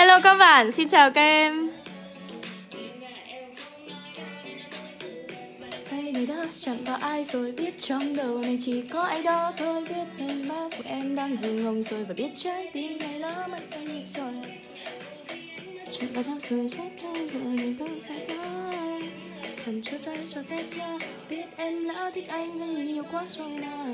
Hello các bạn, xin chào các em chẳng có ai rồi biết trong đầu này chỉ có ai đó thôi Biết em mắt của em đang ngừng ngồng rồi và biết trái tim này nó mất phải nhịp rồi Chuyện đã năm rồi rất thương vừa nhìn tôi phải nói Cầm chút tay cho phép nhau Biết em đã thích anh gây nhiều quá rồi nào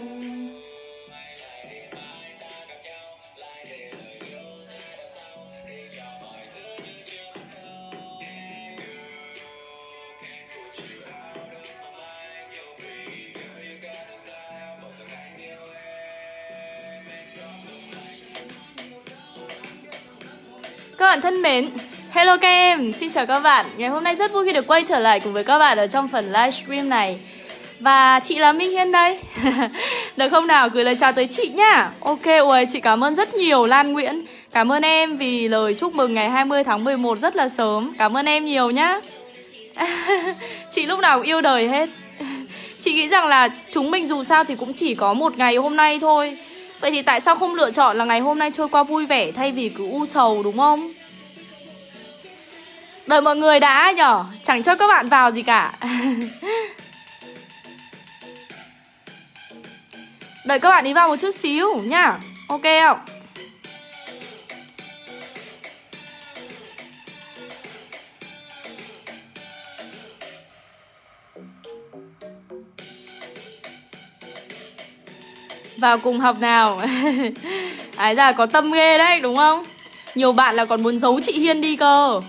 bạn thân mến Hello các em, xin chào các bạn Ngày hôm nay rất vui khi được quay trở lại cùng với các bạn ở trong phần livestream này Và chị là Minh Hiên đây Được không nào, gửi lời chào tới chị nhá Ok, ui chị cảm ơn rất nhiều Lan Nguyễn Cảm ơn em vì lời chúc mừng ngày 20 tháng 11 rất là sớm Cảm ơn em nhiều nhá Chị lúc nào cũng yêu đời hết Chị nghĩ rằng là chúng mình dù sao thì cũng chỉ có một ngày hôm nay thôi Vậy thì tại sao không lựa chọn là ngày hôm nay trôi qua vui vẻ thay vì cứ u sầu đúng không? Đợi mọi người đã nhỏ Chẳng cho các bạn vào gì cả Đợi các bạn đi vào một chút xíu nhá Ok không? Vào cùng học nào Ái à, già có tâm ghê đấy đúng không? Nhiều bạn là còn muốn giấu chị Hiên đi cơ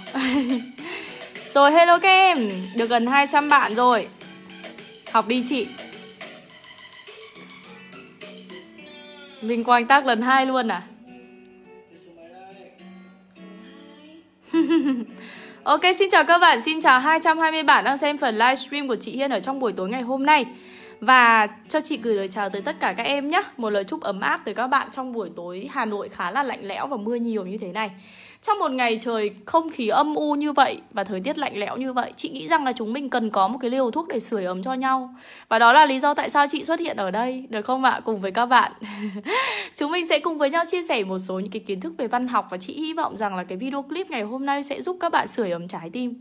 Rồi hello các em Được gần 200 bạn rồi Học đi chị Mình quanh tác lần hai luôn à Ok, xin chào các bạn, xin chào 220 bạn đang xem phần livestream của chị Hiên ở trong buổi tối ngày hôm nay và cho chị gửi lời chào tới tất cả các em nhé Một lời chúc ấm áp tới các bạn trong buổi tối Hà Nội khá là lạnh lẽo và mưa nhiều như thế này Trong một ngày trời không khí âm u như vậy Và thời tiết lạnh lẽo như vậy Chị nghĩ rằng là chúng mình cần có một cái liều thuốc để sưởi ấm cho nhau Và đó là lý do tại sao chị xuất hiện ở đây Được không ạ? Cùng với các bạn Chúng mình sẽ cùng với nhau chia sẻ một số những cái kiến thức về văn học Và chị hy vọng rằng là cái video clip ngày hôm nay sẽ giúp các bạn sưởi ấm trái tim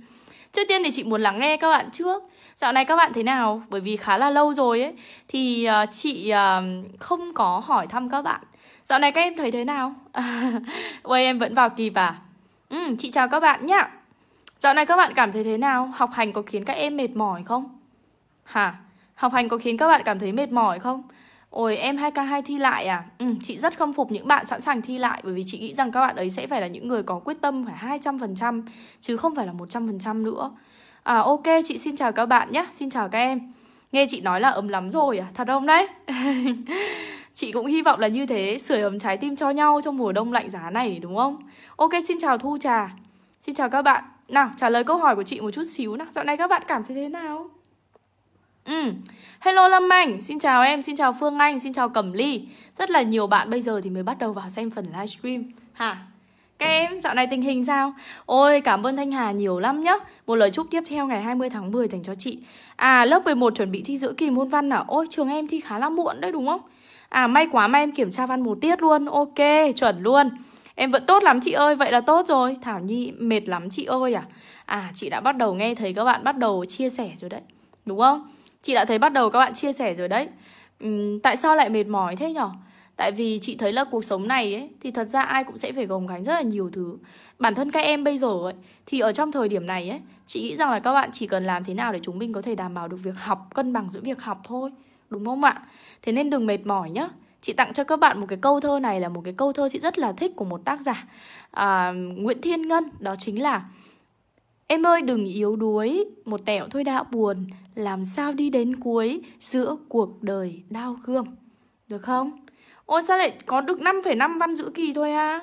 Trước tiên thì chị muốn lắng nghe các bạn trước Dạo này các bạn thế nào? Bởi vì khá là lâu rồi ấy Thì uh, chị uh, không có hỏi thăm các bạn Dạo này các em thấy thế nào? Ôi em vẫn vào kịp à? Ừ, chị chào các bạn nhá Dạo này các bạn cảm thấy thế nào? Học hành có khiến các em mệt mỏi không? Hả? Học hành có khiến các bạn cảm thấy mệt mỏi không? Ôi em 2K2 thi lại à? Ừ, chị rất khâm phục những bạn sẵn sàng thi lại Bởi vì chị nghĩ rằng các bạn ấy sẽ phải là những người có quyết tâm phải 200% Chứ không phải là 100% nữa À ok chị xin chào các bạn nhé Xin chào các em Nghe chị nói là ấm lắm rồi à Thật không đấy Chị cũng hy vọng là như thế Sưởi ấm trái tim cho nhau trong mùa đông lạnh giá này đúng không Ok xin chào Thu Trà Xin chào các bạn Nào trả lời câu hỏi của chị một chút xíu nào Dạo này các bạn cảm thấy thế nào Ừ. Hello Lâm Anh, xin chào em, xin chào Phương Anh, xin chào Cẩm Ly Rất là nhiều bạn bây giờ thì mới bắt đầu vào xem phần livestream Ha, các em dạo này tình hình sao? Ôi cảm ơn Thanh Hà nhiều lắm nhá Một lời chúc tiếp theo ngày 20 tháng 10 dành cho chị À lớp 11 chuẩn bị thi giữa kỳ môn văn à? Ôi trường em thi khá là muộn đấy đúng không? À may quá mà em kiểm tra văn một tiết luôn Ok chuẩn luôn Em vẫn tốt lắm chị ơi, vậy là tốt rồi Thảo Nhi mệt lắm chị ơi à À chị đã bắt đầu nghe thấy các bạn bắt đầu chia sẻ rồi đấy Đúng không? Chị đã thấy bắt đầu các bạn chia sẻ rồi đấy uhm, Tại sao lại mệt mỏi thế nhở? Tại vì chị thấy là cuộc sống này ấy, thì thật ra ai cũng sẽ phải gồng gánh rất là nhiều thứ. Bản thân các em bây giờ ấy, thì ở trong thời điểm này ấy, chị nghĩ rằng là các bạn chỉ cần làm thế nào để chúng mình có thể đảm bảo được việc học cân bằng giữa việc học thôi. Đúng không ạ? Thế nên đừng mệt mỏi nhá. Chị tặng cho các bạn một cái câu thơ này là một cái câu thơ chị rất là thích của một tác giả à, Nguyễn Thiên Ngân. Đó chính là Em ơi đừng yếu đuối, một tẹo thôi đã buồn, làm sao đi đến cuối giữa cuộc đời đau gươm. Được không? Ôi sao lại có được 5,5 văn giữa kỳ thôi ha à?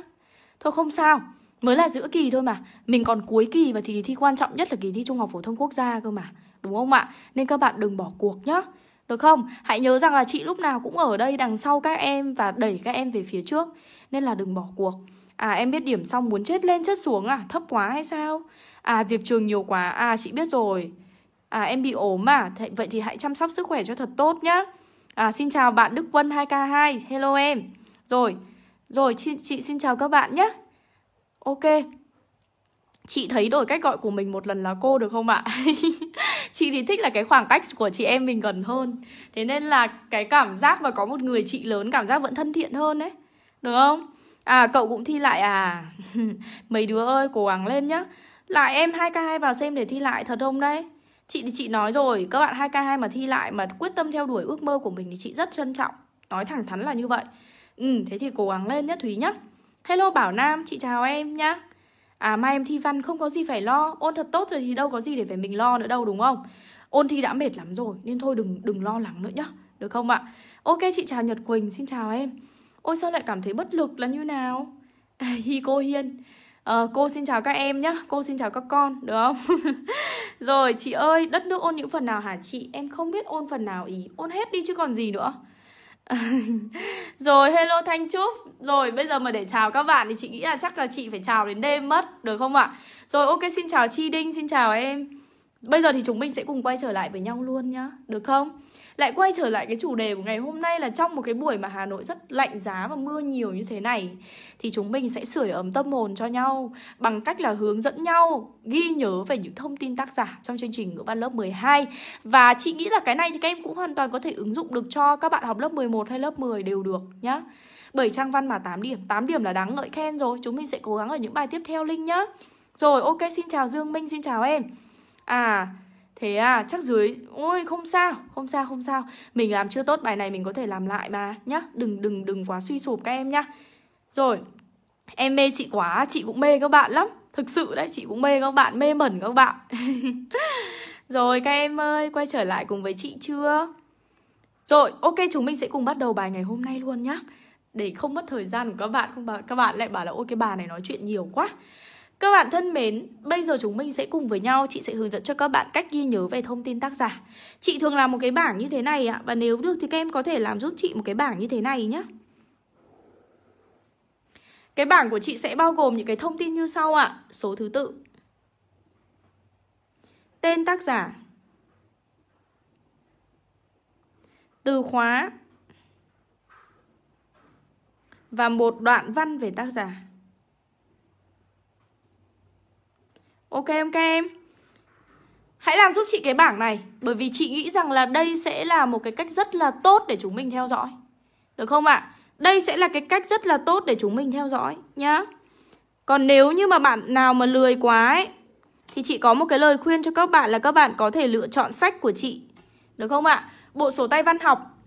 Thôi không sao Mới là giữa kỳ thôi mà Mình còn cuối kỳ và thì thi quan trọng nhất là kỳ thi Trung học Phổ thông Quốc gia cơ mà Đúng không ạ? Nên các bạn đừng bỏ cuộc nhá được không? Hãy nhớ rằng là chị lúc nào cũng ở đây đằng sau các em và đẩy các em về phía trước Nên là đừng bỏ cuộc À em biết điểm xong muốn chết lên chết xuống à? Thấp quá hay sao? À việc trường nhiều quá À chị biết rồi À em bị ốm à? Vậy thì hãy chăm sóc sức khỏe cho thật tốt nhá À, xin chào bạn Đức Quân 2K2, hello em. Rồi, rồi chị, chị xin chào các bạn nhé. Ok. Chị thấy đổi cách gọi của mình một lần là cô được không ạ? chị thì thích là cái khoảng cách của chị em mình gần hơn. Thế nên là cái cảm giác mà có một người chị lớn cảm giác vẫn thân thiện hơn đấy. Được không? À cậu cũng thi lại à Mấy đứa ơi cố gắng lên nhá Lại em 2K2 vào xem để thi lại thật không đấy chị thì chị nói rồi các bạn 2k2 mà thi lại mà quyết tâm theo đuổi ước mơ của mình thì chị rất trân trọng nói thẳng thắn là như vậy ừ thế thì cố gắng lên nhé thúy nhá, hello bảo nam chị chào em nhá à mai em thi văn không có gì phải lo ôn thật tốt rồi thì đâu có gì để phải mình lo nữa đâu đúng không ôn thi đã mệt lắm rồi nên thôi đừng đừng lo lắng nữa nhá được không ạ ok chị chào nhật quỳnh xin chào em ôi sao lại cảm thấy bất lực là như nào hi cô hiên à, cô xin chào các em nhá cô xin chào các con được không Rồi chị ơi, đất nước ôn những phần nào hả chị? Em không biết ôn phần nào ý Ôn hết đi chứ còn gì nữa Rồi hello Thanh Trúc Rồi bây giờ mà để chào các bạn Thì chị nghĩ là chắc là chị phải chào đến đêm mất Được không ạ? Rồi ok xin chào Chi Đinh Xin chào em Bây giờ thì chúng mình sẽ cùng quay trở lại với nhau luôn nhá Được không? lại quay trở lại cái chủ đề của ngày hôm nay là trong một cái buổi mà Hà Nội rất lạnh giá và mưa nhiều như thế này thì chúng mình sẽ sưởi ấm tâm hồn cho nhau bằng cách là hướng dẫn nhau ghi nhớ về những thông tin tác giả trong chương trình ngữ văn lớp 12 và chị nghĩ là cái này thì các em cũng hoàn toàn có thể ứng dụng được cho các bạn học lớp 11 hay lớp 10 đều được nhá. 7 trang văn mà 8 điểm 8 điểm là đáng ngợi khen rồi Chúng mình sẽ cố gắng ở những bài tiếp theo Linh nhá Rồi ok xin chào Dương Minh xin chào em À Thế à, chắc dưới Ôi không sao, không sao, không sao Mình làm chưa tốt bài này mình có thể làm lại mà Nhá, đừng, đừng, đừng quá suy sụp các em nhá Rồi Em mê chị quá, chị cũng mê các bạn lắm Thực sự đấy, chị cũng mê các bạn, mê mẩn các bạn Rồi các em ơi, quay trở lại cùng với chị chưa? Rồi, ok chúng mình sẽ cùng bắt đầu bài ngày hôm nay luôn nhá Để không mất thời gian của các bạn không bà, Các bạn lại bảo là ôi cái bà này nói chuyện nhiều quá các bạn thân mến, bây giờ chúng mình sẽ cùng với nhau chị sẽ hướng dẫn cho các bạn cách ghi nhớ về thông tin tác giả. Chị thường làm một cái bảng như thế này ạ và nếu được thì các em có thể làm giúp chị một cái bảng như thế này nhé. Cái bảng của chị sẽ bao gồm những cái thông tin như sau ạ. Số thứ tự. Tên tác giả. Từ khóa. Và một đoạn văn về tác giả. Ok em, các em? Hãy làm giúp chị cái bảng này Bởi vì chị nghĩ rằng là đây sẽ là một cái cách rất là tốt để chúng mình theo dõi Được không ạ? À? Đây sẽ là cái cách rất là tốt để chúng mình theo dõi nhá Còn nếu như mà bạn nào mà lười quá ấy Thì chị có một cái lời khuyên cho các bạn là các bạn có thể lựa chọn sách của chị Được không ạ? À? Bộ sổ tay văn học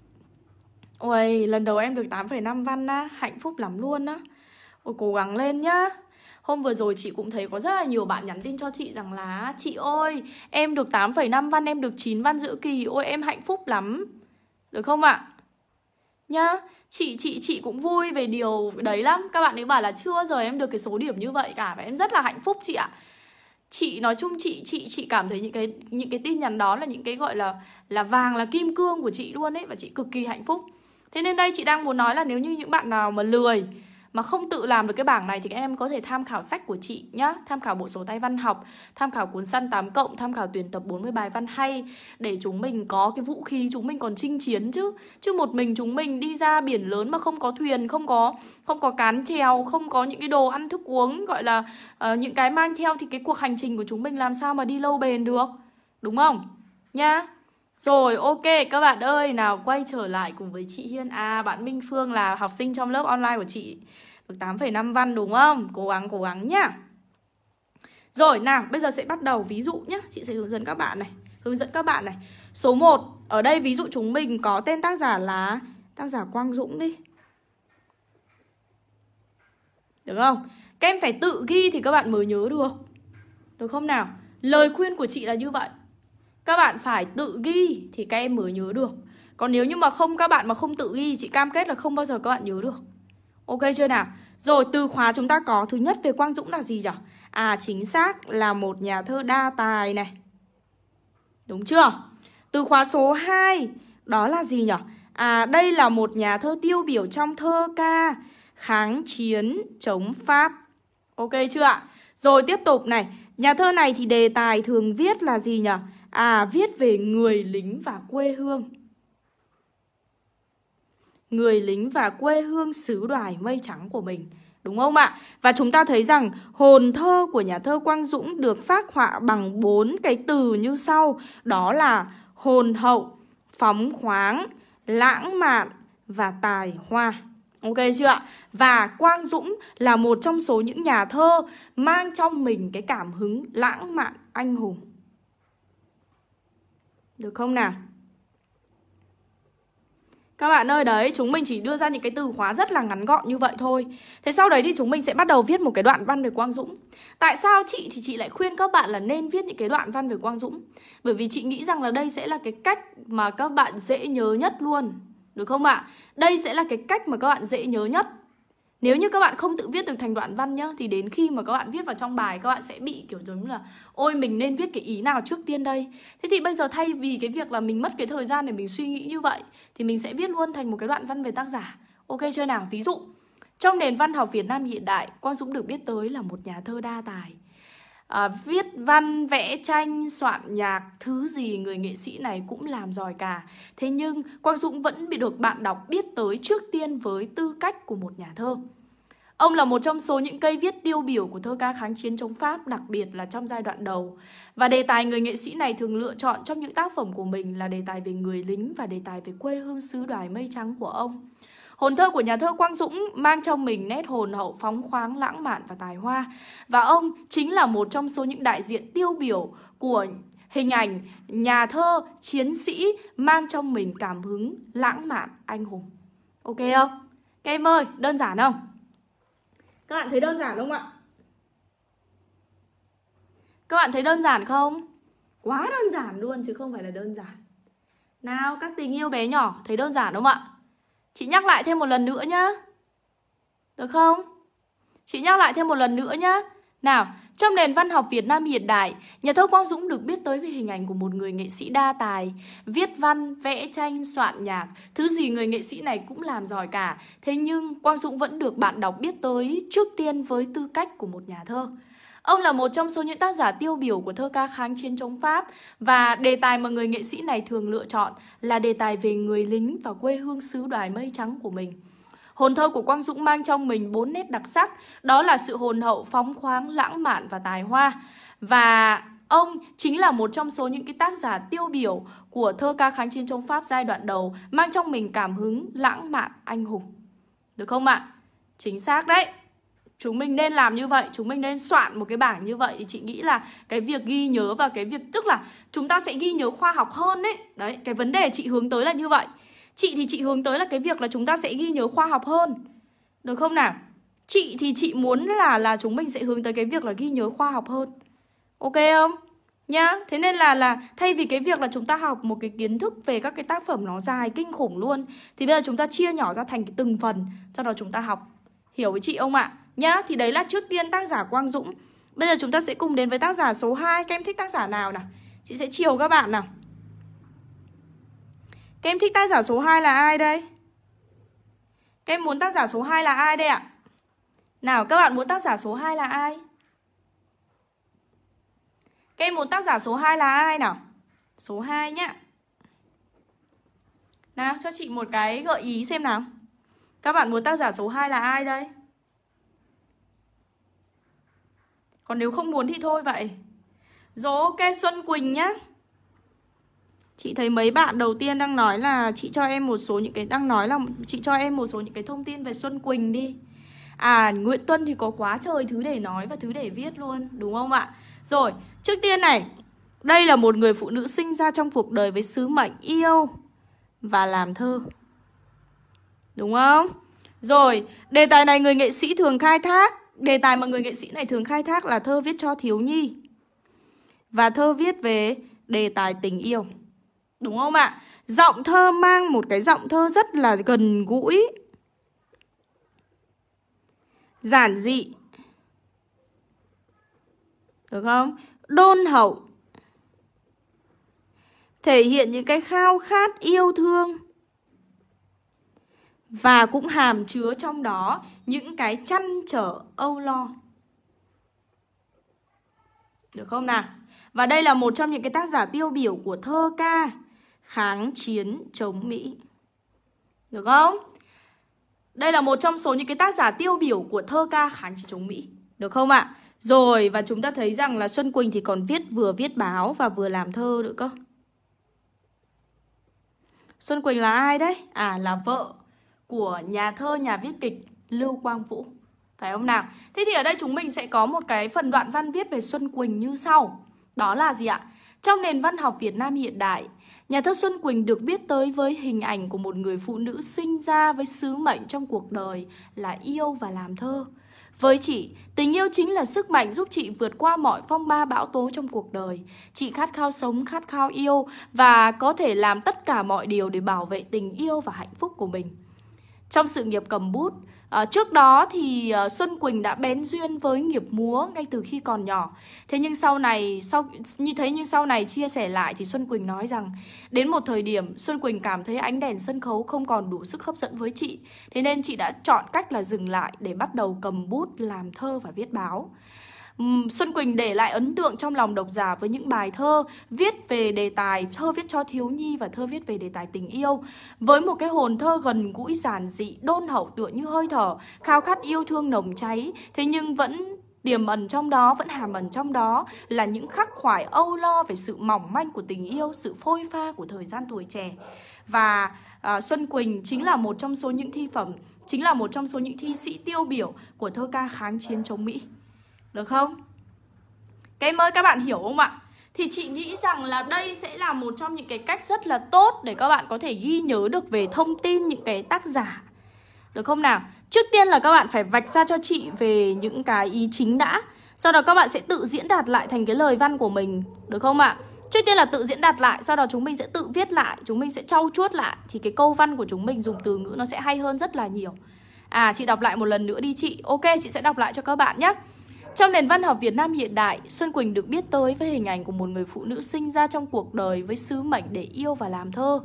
Ôi, lần đầu em được 8,5 văn á, hạnh phúc lắm luôn á Ôi, cố gắng lên nhá Hôm vừa rồi chị cũng thấy có rất là nhiều bạn nhắn tin cho chị rằng là Chị ơi, em được 8,5 văn, em được 9 văn giữa kỳ Ôi em hạnh phúc lắm Được không ạ? À? Nhá, chị chị chị cũng vui về điều đấy lắm Các bạn ấy bảo là chưa giờ em được cái số điểm như vậy cả Và em rất là hạnh phúc chị ạ chị nói chung chị chị chị cảm thấy những cái những cái tin nhắn đó là những cái gọi là là vàng là kim cương của chị luôn ấy và chị cực kỳ hạnh phúc thế nên đây chị đang muốn nói là nếu như những bạn nào mà lười mà không tự làm được cái bảng này thì các em có thể tham khảo sách của chị nhá, tham khảo bộ số tay văn học, tham khảo cuốn săn 8 cộng, tham khảo tuyển tập 40 bài văn hay để chúng mình có cái vũ khí chúng mình còn chinh chiến chứ. Chứ một mình chúng mình đi ra biển lớn mà không có thuyền, không có không có cán trèo, không có những cái đồ ăn thức uống gọi là uh, những cái mang theo thì cái cuộc hành trình của chúng mình làm sao mà đi lâu bền được. Đúng không? Nha. Rồi ok các bạn ơi Nào quay trở lại cùng với chị Hiên À bạn Minh Phương là học sinh trong lớp online của chị Được 8,5 văn đúng không Cố gắng cố gắng nhá Rồi nào bây giờ sẽ bắt đầu ví dụ nhé Chị sẽ hướng dẫn các bạn này Hướng dẫn các bạn này Số 1 Ở đây ví dụ chúng mình có tên tác giả là Tác giả Quang Dũng đi Được không Các em phải tự ghi thì các bạn mới nhớ được Được không nào Lời khuyên của chị là như vậy các bạn phải tự ghi thì các em mới nhớ được còn nếu như mà không các bạn mà không tự ghi chị cam kết là không bao giờ các bạn nhớ được ok chưa nào rồi từ khóa chúng ta có thứ nhất về quang dũng là gì nhỉ à chính xác là một nhà thơ đa tài này đúng chưa từ khóa số 2 đó là gì nhỉ à đây là một nhà thơ tiêu biểu trong thơ ca kháng chiến chống pháp ok chưa ạ rồi tiếp tục này nhà thơ này thì đề tài thường viết là gì nhỉ À viết về người lính và quê hương Người lính và quê hương xứ đoài mây trắng của mình Đúng không ạ? Và chúng ta thấy rằng hồn thơ của nhà thơ Quang Dũng được phát họa bằng bốn cái từ như sau Đó là hồn hậu, phóng khoáng, lãng mạn và tài hoa Ok chưa ạ? Và Quang Dũng là một trong số những nhà thơ mang trong mình cái cảm hứng lãng mạn anh hùng được không nào? Các bạn ơi đấy, chúng mình chỉ đưa ra những cái từ khóa rất là ngắn gọn như vậy thôi Thế sau đấy thì chúng mình sẽ bắt đầu viết một cái đoạn văn về Quang Dũng Tại sao chị thì chị lại khuyên các bạn là nên viết những cái đoạn văn về Quang Dũng Bởi vì chị nghĩ rằng là đây sẽ là cái cách mà các bạn dễ nhớ nhất luôn Được không ạ? Đây sẽ là cái cách mà các bạn dễ nhớ nhất nếu như các bạn không tự viết được thành đoạn văn nhá thì đến khi mà các bạn viết vào trong bài các bạn sẽ bị kiểu giống như là ôi mình nên viết cái ý nào trước tiên đây thế thì bây giờ thay vì cái việc là mình mất cái thời gian để mình suy nghĩ như vậy thì mình sẽ viết luôn thành một cái đoạn văn về tác giả ok chưa nào ví dụ trong nền văn học Việt Nam hiện đại, Quang Dũng được biết tới là một nhà thơ đa tài à, viết văn vẽ tranh soạn nhạc thứ gì người nghệ sĩ này cũng làm giỏi cả thế nhưng quang dũng vẫn bị được bạn đọc biết tới trước tiên với tư cách của một nhà thơ Ông là một trong số những cây viết tiêu biểu của thơ ca kháng chiến chống Pháp, đặc biệt là trong giai đoạn đầu. Và đề tài người nghệ sĩ này thường lựa chọn trong những tác phẩm của mình là đề tài về người lính và đề tài về quê hương xứ đoài mây trắng của ông. Hồn thơ của nhà thơ Quang Dũng mang trong mình nét hồn hậu phóng khoáng lãng mạn và tài hoa. Và ông chính là một trong số những đại diện tiêu biểu của hình ảnh nhà thơ chiến sĩ mang trong mình cảm hứng lãng mạn anh hùng. Ok không? Các em ơi, đơn giản không? Các bạn thấy đơn giản không ạ? Các bạn thấy đơn giản không? Quá đơn giản luôn chứ không phải là đơn giản. Nào các tình yêu bé nhỏ, thấy đơn giản không ạ? Chị nhắc lại thêm một lần nữa nhá. Được không? Chị nhắc lại thêm một lần nữa nhá. Nào, trong nền văn học Việt Nam hiện đại, nhà thơ Quang Dũng được biết tới về hình ảnh của một người nghệ sĩ đa tài, viết văn, vẽ tranh, soạn nhạc, thứ gì người nghệ sĩ này cũng làm giỏi cả. Thế nhưng Quang Dũng vẫn được bạn đọc biết tới trước tiên với tư cách của một nhà thơ. Ông là một trong số những tác giả tiêu biểu của thơ ca kháng chiến chống Pháp và đề tài mà người nghệ sĩ này thường lựa chọn là đề tài về người lính và quê hương xứ đoài mây trắng của mình. Hồn thơ của Quang Dũng mang trong mình bốn nét đặc sắc, đó là sự hồn hậu, phóng khoáng, lãng mạn và tài hoa. Và ông chính là một trong số những cái tác giả tiêu biểu của thơ ca kháng chiến chống Pháp giai đoạn đầu, mang trong mình cảm hứng lãng mạn anh hùng. Được không ạ? Chính xác đấy chúng mình nên làm như vậy chúng mình nên soạn một cái bảng như vậy thì chị nghĩ là cái việc ghi nhớ và cái việc tức là chúng ta sẽ ghi nhớ khoa học hơn đấy đấy cái vấn đề chị hướng tới là như vậy chị thì chị hướng tới là cái việc là chúng ta sẽ ghi nhớ khoa học hơn được không nào chị thì chị muốn là là chúng mình sẽ hướng tới cái việc là ghi nhớ khoa học hơn ok không nhá thế nên là là thay vì cái việc là chúng ta học một cái kiến thức về các cái tác phẩm nó dài kinh khủng luôn thì bây giờ chúng ta chia nhỏ ra thành từng phần sau đó chúng ta học hiểu với chị không ạ nhá. Thì đấy là trước tiên tác giả Quang Dũng. Bây giờ chúng ta sẽ cùng đến với tác giả số 2. Các em thích tác giả nào nào? Chị sẽ chiều các bạn nào. Các em thích tác giả số 2 là ai đây? Các em muốn tác giả số 2 là ai đây ạ? Nào các bạn muốn tác giả số 2 là ai? Các em muốn tác giả số 2 là ai nào? Số 2 nhá. Nào cho chị một cái gợi ý xem nào. Các bạn muốn tác giả số 2 là ai đây? Còn nếu không muốn thì thôi vậy Rồi ok Xuân Quỳnh nhá Chị thấy mấy bạn đầu tiên đang nói là chị cho em một số những cái đang nói là chị cho em một số những cái thông tin về Xuân Quỳnh đi. À Nguyễn Tuân thì có quá trời thứ để nói và thứ để viết luôn, đúng không ạ? Rồi, trước tiên này, đây là một người phụ nữ sinh ra trong cuộc đời với sứ mệnh yêu và làm thơ. Đúng không? Rồi, đề tài này người nghệ sĩ thường khai thác Đề tài mà người nghệ sĩ này thường khai thác là thơ viết cho thiếu nhi Và thơ viết về đề tài tình yêu Đúng không ạ? Giọng thơ mang một cái giọng thơ rất là gần gũi Giản dị Được không? Đôn hậu Thể hiện những cái khao khát yêu thương và cũng hàm chứa trong đó những cái chăn trở âu lo. Được không nào? Và đây là một trong những cái tác giả tiêu biểu của thơ ca kháng chiến chống Mỹ. Được không? Đây là một trong số những cái tác giả tiêu biểu của thơ ca kháng chiến chống Mỹ. Được không ạ? Rồi, và chúng ta thấy rằng là Xuân Quỳnh thì còn viết vừa viết báo và vừa làm thơ nữa cơ. Xuân Quỳnh là ai đấy? À, là vợ của nhà thơ nhà viết kịch Lưu Quang Vũ. Phải không nào? Thế thì ở đây chúng mình sẽ có một cái phần đoạn văn viết về Xuân Quỳnh như sau. Đó là gì ạ? Trong nền văn học Việt Nam hiện đại, nhà thơ Xuân Quỳnh được biết tới với hình ảnh của một người phụ nữ sinh ra với sứ mệnh trong cuộc đời là yêu và làm thơ. Với chị, tình yêu chính là sức mạnh giúp chị vượt qua mọi phong ba bão tố trong cuộc đời. Chị khát khao sống, khát khao yêu và có thể làm tất cả mọi điều để bảo vệ tình yêu và hạnh phúc của mình trong sự nghiệp cầm bút. À, trước đó thì ờ, Xuân Quỳnh đã bén duyên với nghiệp múa ngay từ khi còn nhỏ. Thế nhưng sau này sau như thế nhưng sau này chia sẻ lại thì Xuân Quỳnh nói rằng đến một thời điểm Xuân Quỳnh cảm thấy ánh đèn sân khấu không còn đủ sức hấp dẫn với chị. Thế nên chị đã chọn cách là dừng lại để bắt đầu cầm bút làm thơ và viết báo. Xuân Quỳnh để lại ấn tượng trong lòng độc giả với những bài thơ viết về đề tài thơ viết cho thiếu nhi và thơ viết về đề tài tình yêu. Với một cái hồn thơ gần gũi giản dị, đôn hậu tựa như hơi thở, khao khát yêu thương nồng cháy, thế nhưng vẫn tiềm ẩn trong đó vẫn hàm ẩn trong đó là những khắc khoải âu lo về sự mỏng manh của tình yêu sự phôi pha của thời gian tuổi trẻ và à, xuân quỳnh chính là một trong số những thi phẩm chính là một trong số những thi sĩ tiêu biểu của thơ ca kháng chiến chống mỹ được không? Cái mới các bạn hiểu không ạ? Thì chị nghĩ rằng là đây sẽ là một trong những cái cách rất là tốt để các bạn có thể ghi nhớ được về thông tin những cái tác giả. Được không nào? Trước tiên là các bạn phải vạch ra cho chị về những cái ý chính đã. Sau đó các bạn sẽ tự diễn đạt lại thành cái lời văn của mình. Được không ạ? Trước tiên là tự diễn đạt lại, sau đó chúng mình sẽ tự viết lại, chúng mình sẽ trau chuốt lại. Thì cái câu văn của chúng mình dùng từ ngữ nó sẽ hay hơn rất là nhiều. À, chị đọc lại một lần nữa đi chị. Ok, chị sẽ đọc lại cho các bạn nhé. Trong nền văn học Việt Nam hiện đại, Xuân Quỳnh được biết tới với hình ảnh của một người phụ nữ sinh ra trong cuộc đời với sứ mệnh để yêu và làm thơ.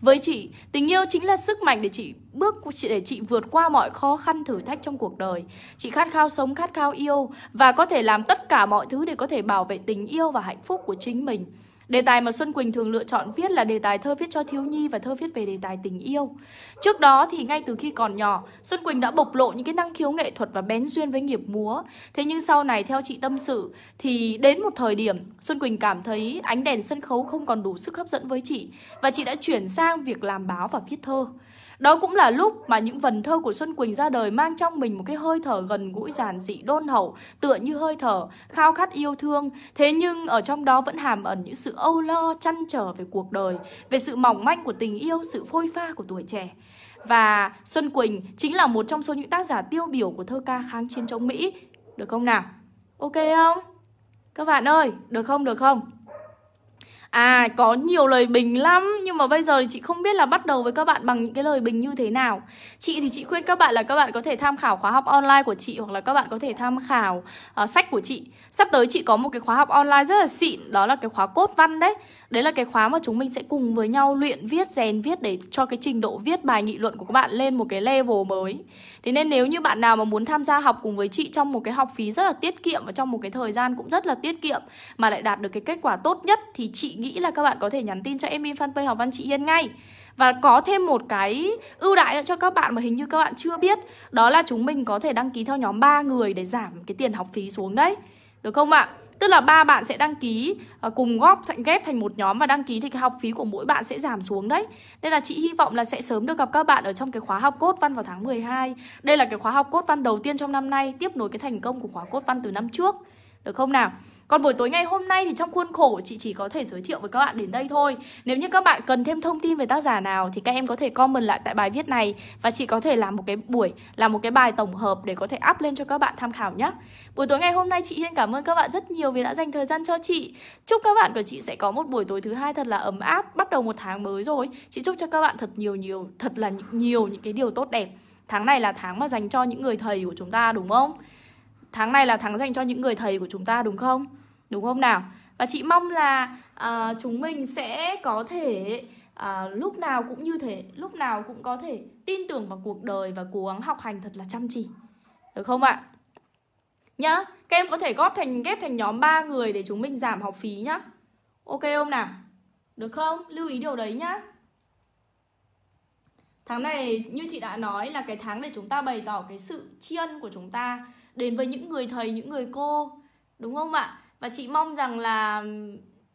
Với chị, tình yêu chính là sức mạnh để chị bước để chị vượt qua mọi khó khăn thử thách trong cuộc đời. Chị khát khao sống, khát khao yêu và có thể làm tất cả mọi thứ để có thể bảo vệ tình yêu và hạnh phúc của chính mình. Đề tài mà Xuân Quỳnh thường lựa chọn viết là đề tài thơ viết cho thiếu nhi và thơ viết về đề tài tình yêu. Trước đó thì ngay từ khi còn nhỏ, Xuân Quỳnh đã bộc lộ những cái năng khiếu nghệ thuật và bén duyên với nghiệp múa. Thế nhưng sau này theo chị tâm sự thì đến một thời điểm Xuân Quỳnh cảm thấy ánh đèn sân khấu không còn đủ sức hấp dẫn với chị và chị đã chuyển sang việc làm báo và viết thơ. Đó cũng là lúc mà những vần thơ của Xuân Quỳnh ra đời mang trong mình một cái hơi thở gần gũi giản dị đôn hậu, tựa như hơi thở, khao khát yêu thương. Thế nhưng ở trong đó vẫn hàm ẩn những sự âu lo, chăn trở về cuộc đời, về sự mỏng manh của tình yêu, sự phôi pha của tuổi trẻ. Và Xuân Quỳnh chính là một trong số những tác giả tiêu biểu của thơ ca kháng chiến chống Mỹ. Được không nào? Ok không? Các bạn ơi, được không, được không? à có nhiều lời bình lắm nhưng mà bây giờ thì chị không biết là bắt đầu với các bạn bằng những cái lời bình như thế nào chị thì chị khuyên các bạn là các bạn có thể tham khảo khóa học online của chị hoặc là các bạn có thể tham khảo uh, sách của chị sắp tới chị có một cái khóa học online rất là xịn đó là cái khóa cốt văn đấy Đấy là cái khóa mà chúng mình sẽ cùng với nhau luyện viết, rèn viết để cho cái trình độ viết bài nghị luận của các bạn lên một cái level mới. Thế nên nếu như bạn nào mà muốn tham gia học cùng với chị trong một cái học phí rất là tiết kiệm và trong một cái thời gian cũng rất là tiết kiệm mà lại đạt được cái kết quả tốt nhất thì chị nghĩ là các bạn có thể nhắn tin cho em in fanpage học văn chị yên ngay. Và có thêm một cái ưu đãi nữa cho các bạn mà hình như các bạn chưa biết Đó là chúng mình có thể đăng ký theo nhóm 3 người để giảm cái tiền học phí xuống đấy Được không ạ? À? Tức là ba bạn sẽ đăng ký ờ, cùng góp thành ghép thành một nhóm và đăng ký thì cái học phí của mỗi bạn sẽ giảm xuống đấy. Nên là chị hy vọng là sẽ sớm được gặp các bạn ở trong cái khóa học cốt văn vào tháng 12. Đây là cái khóa học cốt văn đầu tiên trong năm nay, tiếp nối cái thành công của khóa cốt văn từ năm trước. Được không nào? Còn buổi tối ngày hôm nay thì trong khuôn khổ chị chỉ có thể giới thiệu với các bạn đến đây thôi. Nếu như các bạn cần thêm thông tin về tác giả nào thì các em có thể comment lại tại bài viết này và chị có thể làm một cái buổi làm một cái bài tổng hợp để có thể up lên cho các bạn tham khảo nhé. Buổi tối ngày hôm nay chị Hiên cảm ơn các bạn rất nhiều vì đã dành thời gian cho chị. Chúc các bạn của chị sẽ có một buổi tối thứ hai thật là ấm áp, bắt đầu một tháng mới rồi. Chị chúc cho các bạn thật nhiều nhiều thật là nhiều những cái điều tốt đẹp. Tháng này là tháng mà dành cho những người thầy của chúng ta đúng không? Tháng này là tháng dành cho những người thầy của chúng ta đúng không? đúng không nào và chị mong là uh, chúng mình sẽ có thể à, lúc nào cũng như thế lúc nào cũng có thể tin tưởng vào cuộc đời và cố gắng học hành thật là chăm chỉ được không ạ nhá các em có thể góp thành ghép thành nhóm 3 người để chúng mình giảm học phí nhá ok không nào được không lưu ý điều đấy nhá tháng này như chị đã nói là cái tháng để chúng ta bày tỏ cái sự tri ân của chúng ta đến với những người thầy những người cô đúng không ạ và chị mong rằng là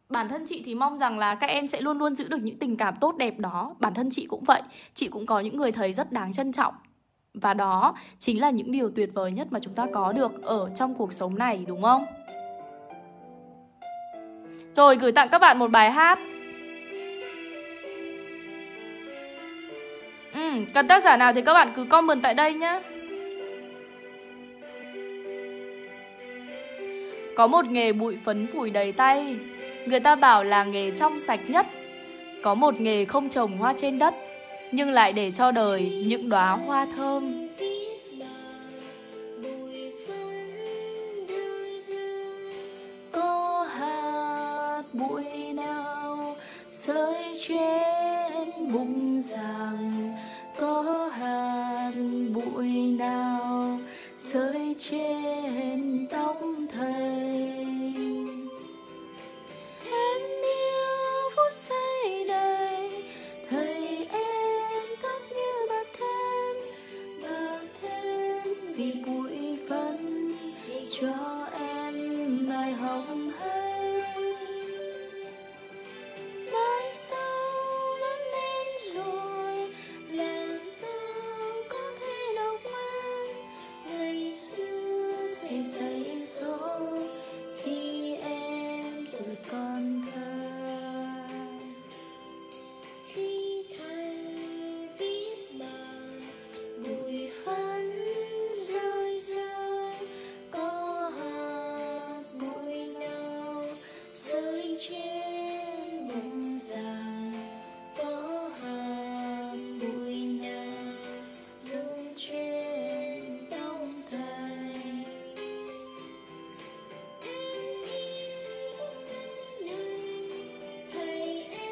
bản thân chị thì mong rằng là các em sẽ luôn luôn giữ được những tình cảm tốt đẹp đó bản thân chị cũng vậy chị cũng có những người thầy rất đáng trân trọng và đó chính là những điều tuyệt vời nhất mà chúng ta có được ở trong cuộc sống này đúng không rồi gửi tặng các bạn một bài hát ừ, cần tác giả nào thì các bạn cứ comment tại đây nhé Có một nghề bụi phấn phủi đầy tay Người ta bảo là nghề trong sạch nhất Có một nghề không trồng hoa trên đất Nhưng lại để cho đời những đóa hoa thơm